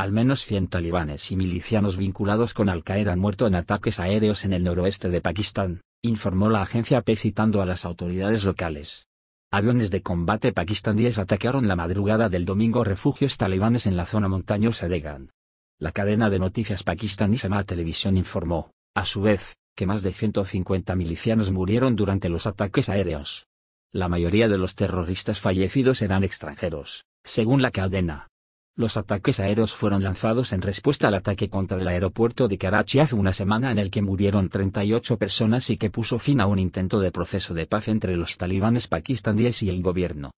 Al menos 100 talibanes y milicianos vinculados con Al-Qaeda han muerto en ataques aéreos en el noroeste de Pakistán, informó la agencia AP citando a las autoridades locales. Aviones de combate pakistaníes atacaron la madrugada del domingo refugios talibanes en la zona montañosa de Gan. La cadena de noticias pakistaní Samaa Televisión informó, a su vez, que más de 150 milicianos murieron durante los ataques aéreos. La mayoría de los terroristas fallecidos eran extranjeros, según la cadena. Los ataques aéreos fueron lanzados en respuesta al ataque contra el aeropuerto de Karachi hace una semana en el que murieron 38 personas y que puso fin a un intento de proceso de paz entre los talibanes pakistaníes y el gobierno.